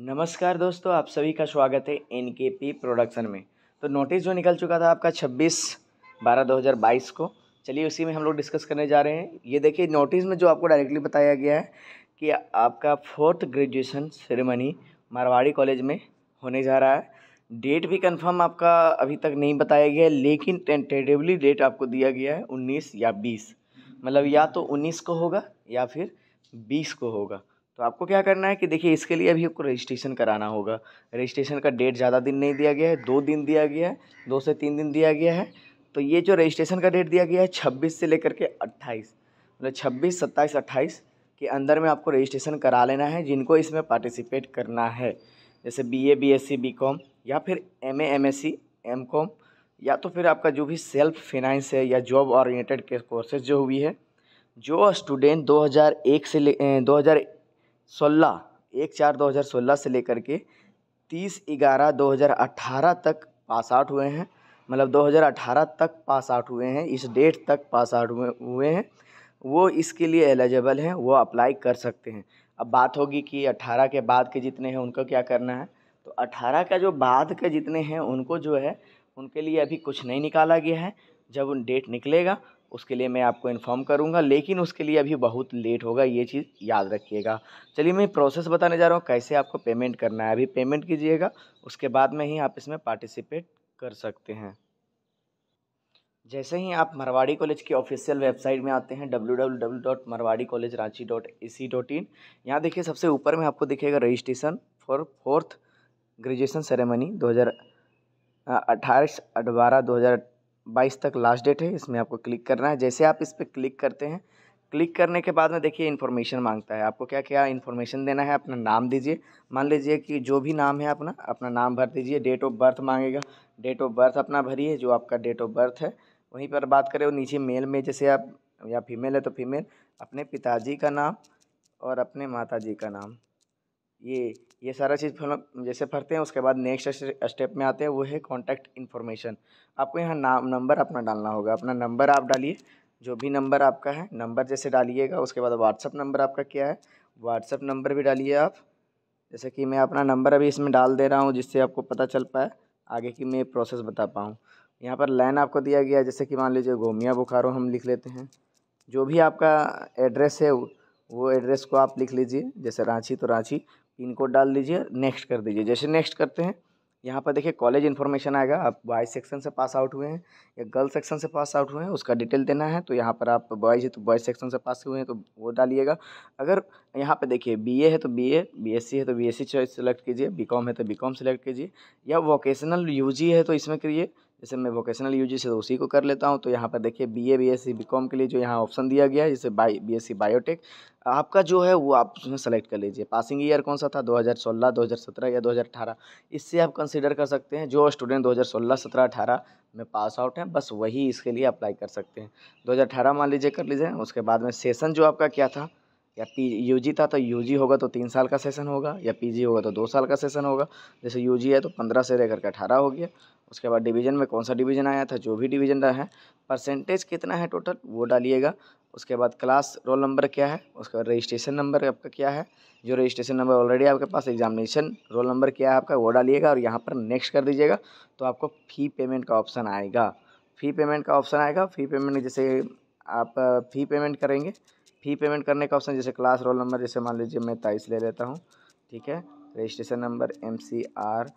नमस्कार दोस्तों आप सभी का स्वागत है एन के पी प्रोडक्शन में तो नोटिस जो निकल चुका था आपका 26 बारह 2022 को चलिए उसी में हम लोग डिस्कस करने जा रहे हैं ये देखिए नोटिस में जो आपको डायरेक्टली बताया गया है कि आपका fourth graduation ceremony Marwari college में होने जा रहा है डेट भी कंफर्म आपका अभी तक नहीं बताया गया है लेकिन टेंटेटिवली डेट आपको दिया गया है उन्नीस या बीस मतलब या तो उन्नीस को होगा या फिर बीस को होगा तो आपको क्या करना है कि देखिए इसके लिए अभी आपको रजिस्ट्रेशन कराना होगा रजिस्ट्रेशन का डेट ज़्यादा दिन नहीं दिया गया है दो दिन दिया गया है दो से तीन दिन दिया गया है तो ये जो रजिस्ट्रेशन का डेट दिया गया है छब्बीस से लेकर के अट्ठाईस मतलब छब्बीस सत्ताईस अट्ठाईस के अंदर में आपको रजिस्ट्रेशन करा लेना है जिनको इसमें पार्टिसिपेट करना है जैसे B A B S C B com या फिर M A M S C M com या तो फिर आपका जो भी सेल्फ फिनांस है या जॉब ऑरिएटेड के कोर्सेज जो हुई है जो स्टूडेंट 2001 से ले दो सोलह एक चार दो हज़ार सोलह से लेकर के तीस ग्यारह दो हज़ार अट्ठारह तक पास आउट हुए हैं मतलब दो हज़ार अट्ठारह तक पास आउट हुए हैं इस डेट तक पास आउट हुए हुए हैं वो इसके लिए एलिजिबल हैं वो अप्लाई कर सकते हैं अब बात होगी कि अट्ठारह के बाद के जितने हैं उनको क्या करना है तो अट्ठारह का जो बाद के जितने हैं उनको जो है उनके लिए अभी कुछ नहीं निकाला गया है जब उन डेट निकलेगा उसके लिए मैं आपको इन्फॉर्म करूँगा लेकिन उसके लिए अभी बहुत लेट होगा ये चीज़ याद रखिएगा चलिए मैं प्रोसेस बताने जा रहा हूँ कैसे आपको पेमेंट करना है अभी पेमेंट कीजिएगा उसके बाद में ही आप इसमें पार्टिसिपेट कर सकते हैं जैसे ही आप मारवाड़ी कॉलेज की ऑफिशियल वेबसाइट में आते हैं W W W dot Marwari college Ranchi dot A C dot in यहाँ देखिए सबसे ऊपर में आपको दिखेगा registration for fourth graduation ceremony दो हज़ार अट्ठाईस बारह दो हज़ार बाईस तक लास्ट डेट है इसमें आपको क्लिक करना है जैसे आप इस पर क्लिक करते हैं क्लिक करने के बाद में देखिए इन्फॉर्मेशन मांगता है आपको क्या क्या इन्फॉर्मेशन देना है अपना नाम दीजिए मान लीजिए कि जो भी नाम है अपना अपना नाम भर दीजिए डेट ऑफ बर्थ मांगेगा डेट ऑफ बर्थ अपना भरिए जो आपका डेट ऑफ बर्थ है वहीं पर बात करें नीचे मेल में जैसे आप या फीमेल है तो फीमेल अपने पिताजी का नाम और अपने माता जी का नाम ये ये सारा चीज़ फिर जैसे भरते हैं उसके बाद नेक्स्ट स्टेप में आते हैं वो है कॉन्टैक्ट इन्फॉर्मेशन आपको यहाँ नाम नंबर अपना डालना होगा अपना नंबर आप डालिए जो भी नंबर आपका है नंबर जैसे डालिएगा उसके बाद व्हाट्सअप नंबर आपका क्या है व्हाट्सअप नंबर भी डालिए आप जैसे कि मैं अपना नंबर अभी इसमें डाल दे रहा हूँ जिससे आपको पता चल पाए आगे की मैं प्रोसेस बता पाऊँ यहाँ पर लाइन आपको दिया गया है जैसे कि मान लीजिए गोमिया बुखारो हम लिख लेते हैं जो भी आपका एड्रेस है वो एड्रेस को आप लिख लीजिए जैसे रांची तो रांची पिन कोड डाल दीजिए नेक्स्ट कर दीजिए जैसे नेक्स्ट करते हैं यहाँ पर देखिए कॉलेज इन्फॉर्मेशन आएगा आप बॉयज़ सेक्शन से पास आउट हुए हैं या गर्ल्स सेक्शन से पास आउट हुए हैं उसका डिटेल देना है तो यहाँ पर आप बॉयज़ है तो बॉयज़ सेक्शन से पास हुए हैं तो वो डालिएगा अगर यहाँ पर देखिए बीए है तो बीए बीएससी है तो बीएससी चॉइस सेलेक्ट कीजिए बीकॉम है तो बीकॉम सेलेक्ट कीजिए या वोकेशनल यू है तो इसमें करिए जैसे मैं वोकेशनल यू से तो उसी को कर लेता हूँ तो यहाँ पर देखिए B A B S C B com के लिए जो यहाँ ऑप्शन दिया गया है जैसे बाई बी एस सी बायोटेक आपका जो है वो आप उसमें सेलेक्ट कर लीजिए पासिंग ईयर कौन सा था 2016, 2017 या 2018 इससे आप कंसिडर कर सकते हैं जो स्टूडेंट 2016, 17, अठारह में पास आउट हैं बस वही इसके लिए अप्लाई कर सकते हैं 2018 मान लीजिए कर लीजिए उसके बाद में सेशन जो आपका क्या था या पी जी था तो जी होगा तो तीन साल का सेशन होगा या जी होगा तो दो साल का सेशन होगा जैसे जी है तो पंद्रह से लेकर के अठारह हो गया उसके बाद डिवीज़न में कौन सा डिवीज़न आया था जो भी डिवीज़न रहा है परसेंटेज कितना है टोटल वो डालिएगा उसके बाद क्लास रोल नंबर क्या है उसके बाद रजिस्ट्रेशन नंबर आपका क्या है जो रजिस्ट्रेशन नंबर ऑलरेडी आपके पास एग्जामिनेशन रोल नंबर क्या है आपका वो डालिएगा और यहाँ पर नेक्स्ट कर दीजिएगा तो आपको फ़ी पेमेंट का ऑप्शन आएगा फ़ी पेमेंट का ऑप्शन आएगा फ़ी पेमेंट जैसे आप फ़ी पेमेंट करेंगे फ़ी पेमेंट करने का ऑप्शन जैसे क्लास रोल नंबर जैसे मान लीजिए मैं तेईस ले लेता हूँ ठीक है registration number M C R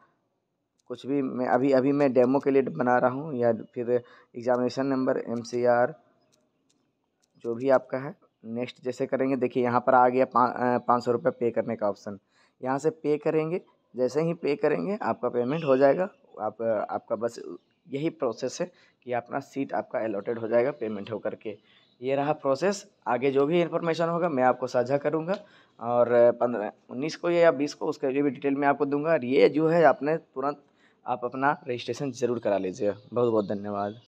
कुछ भी मैं अभी अभी मैं डेमो के लिए बना रहा हूँ या फिर examination number M C R जो भी आपका है नेक्स्ट जैसे करेंगे देखिए यहाँ पर आ गया पाँच सौ रुपये पे करने का ऑप्शन यहाँ से पे करेंगे जैसे ही पे करेंगे आपका पेमेंट हो जाएगा आप आपका बस यही प्रोसेस है कि अपना सीट आपका अलॉटेड हो जाएगा पेमेंट होकर के ये रहा प्रोसेस आगे जो भी इन्फॉर्मेशन होगा मैं आपको साझा करूँगा और पंद्रह उन्नीस को या बीस को उसके भी डिटेल में आपको दूंगा और ये जो है आपने तुरंत आप अपना रजिस्ट्रेशन ज़रूर करा लीजिए बहुत बहुत धन्यवाद